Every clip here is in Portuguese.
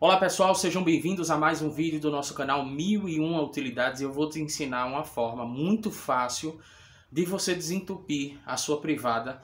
Olá pessoal, sejam bem-vindos a mais um vídeo do nosso canal 1001 Utilidades. Eu vou te ensinar uma forma muito fácil de você desentupir a sua privada,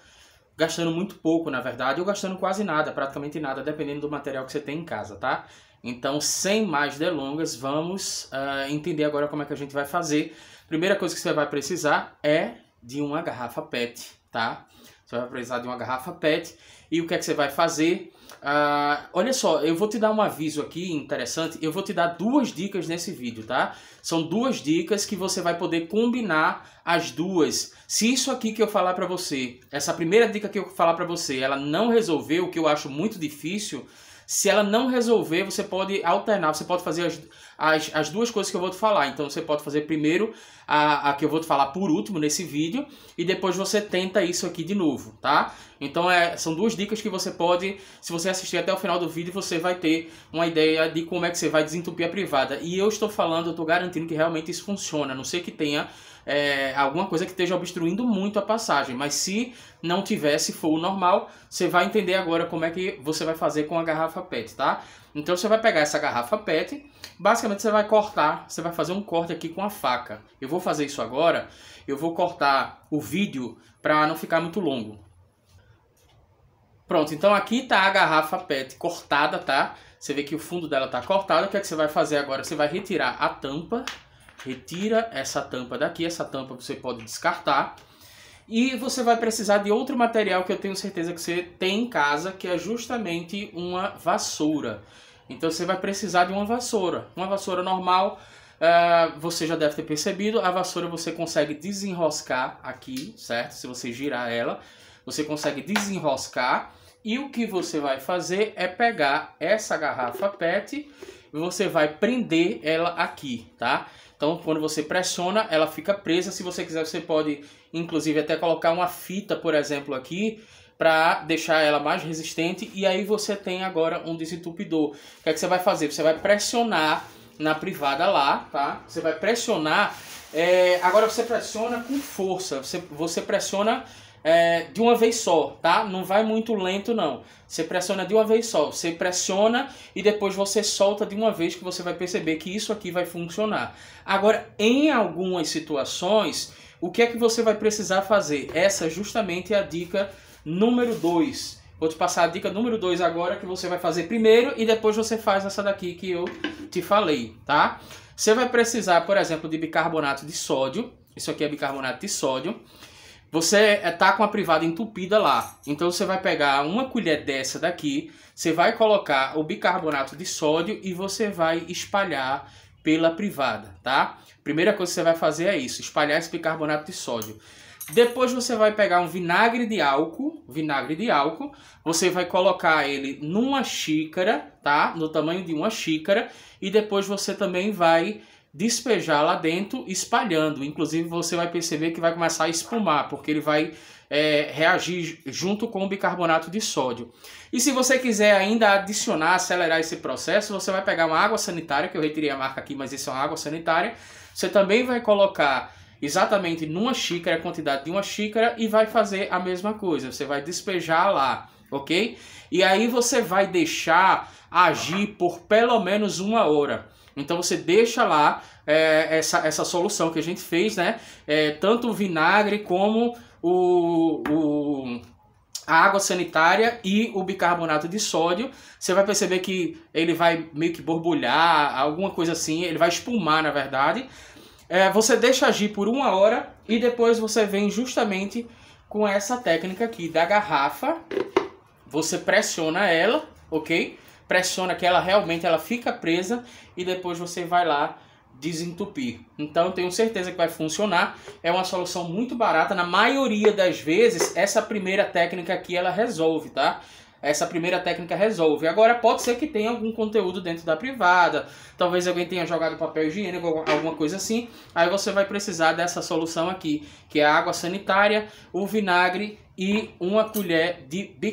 gastando muito pouco, na verdade, ou gastando quase nada, praticamente nada, dependendo do material que você tem em casa, tá? Então, sem mais delongas, vamos uh, entender agora como é que a gente vai fazer. Primeira coisa que você vai precisar é de uma garrafa PET, tá? Você vai precisar de uma garrafa PET. E o que é que você vai fazer? Ah, olha só, eu vou te dar um aviso aqui interessante. Eu vou te dar duas dicas nesse vídeo, tá? São duas dicas que você vai poder combinar as duas. Se isso aqui que eu falar para você, essa primeira dica que eu falar para você, ela não resolveu, o que eu acho muito difícil, se ela não resolver, você pode alternar, você pode fazer as, as, as duas coisas que eu vou te falar. Então você pode fazer primeiro a, a que eu vou te falar por último nesse vídeo e depois você tenta isso aqui de novo, tá? Então é, são duas dicas que você pode, se você assistir até o final do vídeo, você vai ter uma ideia de como é que você vai desentupir a privada. E eu estou falando, eu estou garantindo que realmente isso funciona, a não ser que tenha é, alguma coisa que esteja obstruindo muito a passagem. Mas se não tiver, se for o normal, você vai entender agora como é que você vai fazer com a garrafa PET, tá? Então você vai pegar essa garrafa PET, basicamente você vai cortar, você vai fazer um corte aqui com a faca. Eu vou fazer isso agora, eu vou cortar o vídeo para não ficar muito longo. Pronto, então aqui tá a garrafa PET cortada, tá? Você vê que o fundo dela tá cortado, o que é que você vai fazer agora? Você vai retirar a tampa, retira essa tampa daqui, essa tampa você pode descartar. E você vai precisar de outro material que eu tenho certeza que você tem em casa, que é justamente uma vassoura. Então você vai precisar de uma vassoura, uma vassoura normal, Uh, você já deve ter percebido, a vassoura você consegue desenroscar aqui, certo? Se você girar ela, você consegue desenroscar. E o que você vai fazer é pegar essa garrafa PET você vai prender ela aqui, tá? Então, quando você pressiona, ela fica presa. Se você quiser, você pode, inclusive, até colocar uma fita, por exemplo, aqui, para deixar ela mais resistente. E aí você tem agora um desentupidor. O que, é que você vai fazer? Você vai pressionar na privada lá, tá? Você vai pressionar. É... Agora você pressiona com força. Você, você pressiona é, de uma vez só, tá? Não vai muito lento, não. Você pressiona de uma vez só. Você pressiona e depois você solta de uma vez que você vai perceber que isso aqui vai funcionar. Agora, em algumas situações, o que é que você vai precisar fazer? Essa é justamente é a dica número 2. Vou te passar a dica número 2 agora que você vai fazer primeiro e depois você faz essa daqui que eu te falei, tá? Você vai precisar, por exemplo, de bicarbonato de sódio. Isso aqui é bicarbonato de sódio. Você está é, com a privada entupida lá. Então você vai pegar uma colher dessa daqui, você vai colocar o bicarbonato de sódio e você vai espalhar pela privada, tá? Primeira coisa que você vai fazer é isso, espalhar esse bicarbonato de sódio. Depois você vai pegar um vinagre de álcool, vinagre de álcool, você vai colocar ele numa xícara, tá? No tamanho de uma xícara e depois você também vai despejar lá dentro, espalhando. Inclusive, você vai perceber que vai começar a espumar, porque ele vai é, reagir junto com o bicarbonato de sódio. E se você quiser ainda adicionar, acelerar esse processo, você vai pegar uma água sanitária, que eu retirei a marca aqui, mas isso é uma água sanitária. Você também vai colocar exatamente numa xícara, a quantidade de uma xícara, e vai fazer a mesma coisa. Você vai despejar lá, ok? E aí você vai deixar agir por pelo menos uma hora. Então você deixa lá é, essa, essa solução que a gente fez, né? É, tanto o vinagre como o, o, a água sanitária e o bicarbonato de sódio. Você vai perceber que ele vai meio que borbulhar, alguma coisa assim, ele vai espumar na verdade. É, você deixa agir por uma hora e depois você vem justamente com essa técnica aqui da garrafa. Você pressiona ela, ok? pressiona que ela realmente ela fica presa e depois você vai lá desentupir. Então tenho certeza que vai funcionar. É uma solução muito barata. Na maioria das vezes, essa primeira técnica aqui ela resolve, tá? Essa primeira técnica resolve. Agora pode ser que tenha algum conteúdo dentro da privada, talvez alguém tenha jogado papel higiênico, alguma coisa assim. Aí você vai precisar dessa solução aqui, que é a água sanitária, o vinagre e uma colher de bicarbonato.